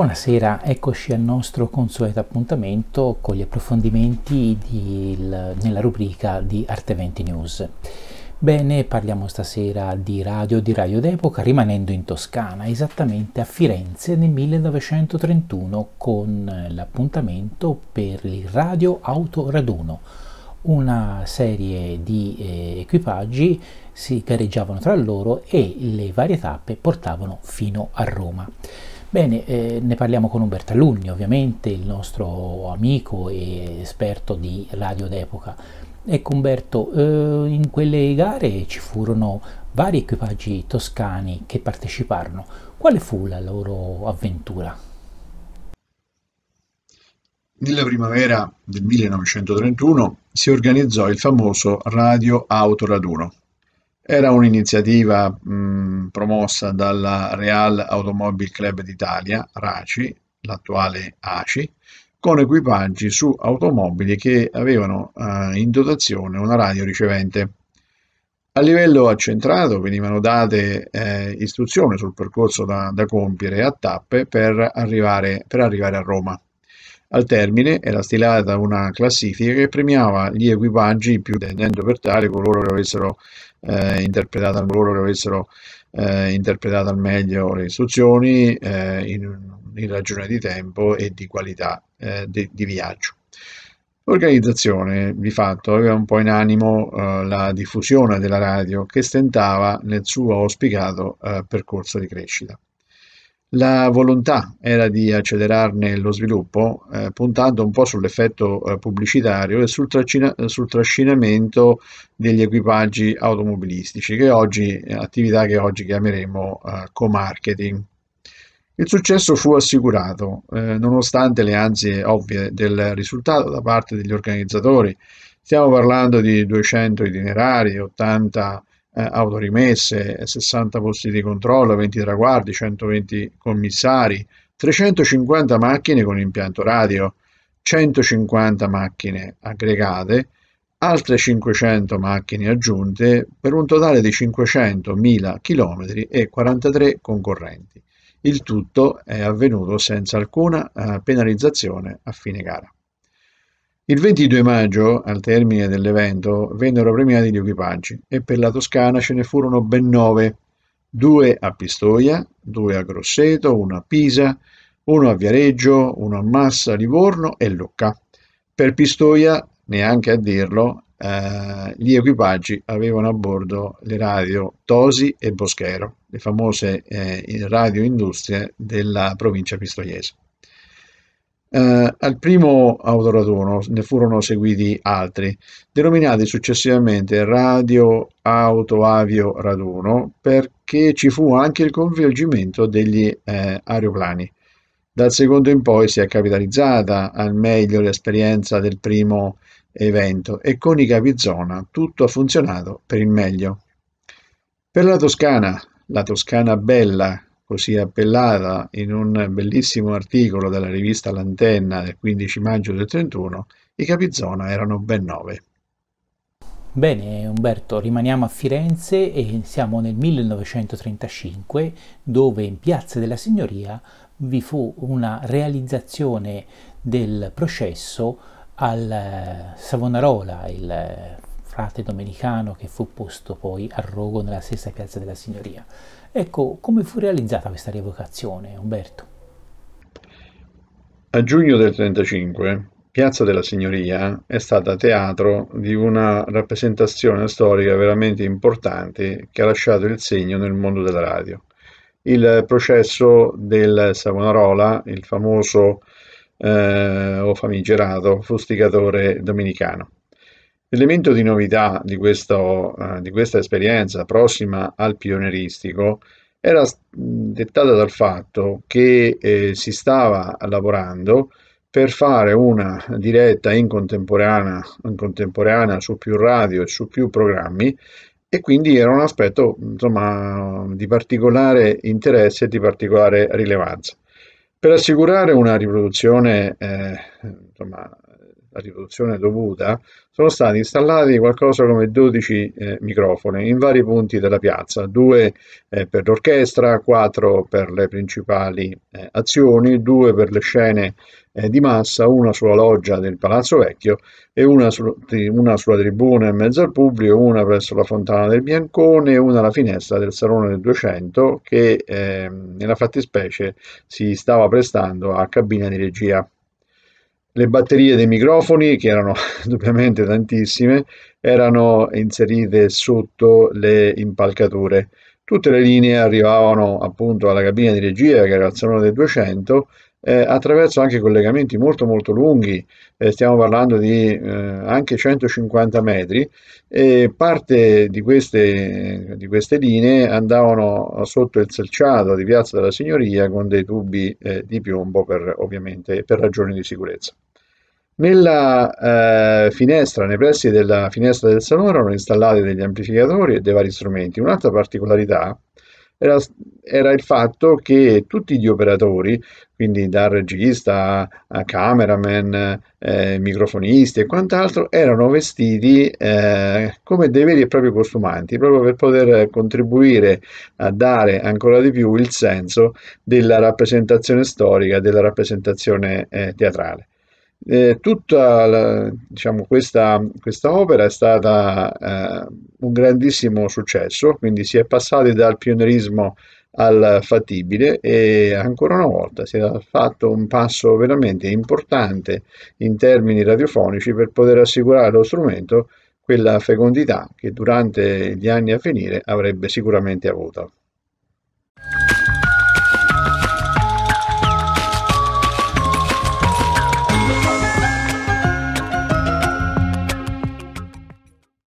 Buonasera, eccoci al nostro consueto appuntamento con gli approfondimenti di, nella rubrica di Arte 20 News. Bene, parliamo stasera di radio, di radio d'epoca, rimanendo in Toscana, esattamente a Firenze nel 1931 con l'appuntamento per il Radio Auto Raduno, una serie di eh, equipaggi si gareggiavano tra loro e le varie tappe portavano fino a Roma. Bene, eh, ne parliamo con Umberto Alunni, ovviamente il nostro amico e esperto di radio d'epoca. Ecco Umberto, eh, in quelle gare ci furono vari equipaggi toscani che parteciparono. Quale fu la loro avventura? Nella primavera del 1931 si organizzò il famoso Radio Autoraduno, era un'iniziativa promossa dalla Real Automobile Club d'Italia, RACI, l'attuale ACI, con equipaggi su automobili che avevano eh, in dotazione una radio ricevente. A livello accentrato venivano date eh, istruzioni sul percorso da, da, compiere a tappe per arrivare, per arrivare a Roma. Al termine era stilata una classifica che premiava gli equipaggi più tendendo per tale coloro che avessero eh, interpretato, coloro che avessero, eh, interpretato al meglio le istruzioni eh, in, in, ragione di tempo e di qualità eh, de, di viaggio. L'organizzazione di fatto aveva un po' in animo eh, la diffusione della radio che stentava nel suo auspicato eh, percorso di crescita. La volontà era di accelerarne lo sviluppo, eh, puntando un po' sull'effetto eh, pubblicitario e sul, tracina, sul, trascinamento degli equipaggi automobilistici, che oggi, eh, attività che oggi chiameremo eh, co-marketing. Il successo fu assicurato, eh, nonostante le ansie ovvie del risultato da parte degli organizzatori. Stiamo parlando di 200 itinerari, 80 eh, autorimesse, 60 posti di controllo, 20 traguardi, 120 commissari, 350 macchine con impianto radio, 150 macchine aggregate, altre 500 macchine aggiunte per un totale di 500.000 km e 43 concorrenti. Il tutto è avvenuto senza alcuna eh, penalizzazione a fine gara. Il 22 maggio, al termine dell'evento, vennero premiati gli equipaggi e per la Toscana ce ne furono ben nove, due a Pistoia, due a Grosseto, uno a Pisa, uno a Viareggio, uno a Massa, Livorno e Lucca. Per Pistoia, neanche a dirlo, eh, gli equipaggi avevano a bordo le radio Tosi e Boschero, le famose eh, radio industrie della provincia pistoiese. Eh, al primo autoraduno ne furono seguiti altri, denominati successivamente Radio Auto Avio Raduno, perché ci fu anche il coinvolgimento degli eh, aeroplani. Dal secondo in poi si è capitalizzata al meglio l'esperienza del primo evento e con i capizona tutto ha funzionato per il meglio. Per la Toscana, la Toscana bella, così appellata in un bellissimo articolo della rivista L'Antenna del 15 maggio del 31, i capizona erano ben nove. Bene Umberto, rimaniamo a Firenze e siamo nel 1935 dove in Piazza della Signoria vi fu una realizzazione del processo al eh, Savonarola, il eh, frate domenicano che fu posto poi a rogo nella stessa Piazza della Signoria. Ecco, come fu realizzata questa rievocazione, Umberto? A giugno del 1935, Piazza della Signoria è stata teatro di una rappresentazione storica veramente importante che ha lasciato il segno nel mondo della radio. Il processo del Savonarola, il famoso eh, o famigerato fustigatore domenicano. L'elemento di novità di, questo, eh, di questa esperienza prossima al pionieristico era dettata dal fatto che eh, si stava lavorando per fare una diretta in contemporanea, in contemporanea su più radio e su più programmi e quindi era un aspetto insomma, di particolare interesse e di particolare rilevanza. Per assicurare una riproduzione eh, insomma, la riproduzione dovuta, sono stati installati qualcosa come 12 eh, microfoni in vari punti della piazza, due eh, per l'orchestra, quattro per le principali eh, azioni, due per le scene eh, di massa, una sulla loggia del Palazzo Vecchio e una, su, una sulla tribuna in mezzo al pubblico, una presso la fontana del Biancone e una alla finestra del Salone del 200 che ehm, nella fattispecie si stava prestando a cabina di regia le batterie dei microfoni, che erano doppiamente tantissime, erano inserite sotto le impalcature. Tutte le linee arrivavano appunto alla cabina di regia, che era il salone del 200, eh, attraverso anche collegamenti molto molto lunghi, eh, stiamo parlando di eh, anche 150 metri, e parte di queste, di queste, linee andavano sotto il selciato di Piazza della Signoria con dei tubi eh, di piombo per, ovviamente per ragioni di sicurezza. Nella eh, finestra, nei pressi della finestra del salone erano installati degli amplificatori e dei vari strumenti. Un'altra particolarità era, era il fatto che tutti gli operatori, quindi dal regista a cameraman, eh, microfonisti e quant'altro, erano vestiti eh, come dei veri e propri costumanti, proprio per poter contribuire a dare ancora di più il senso della rappresentazione storica, della rappresentazione eh, teatrale. Eh, tutta la, diciamo, questa, questa, opera è stata eh, un grandissimo successo, quindi si è passati dal pionierismo al fattibile e ancora una volta si è fatto un passo veramente importante in termini radiofonici per poter assicurare allo strumento quella fecondità che durante gli anni a venire avrebbe sicuramente avuto.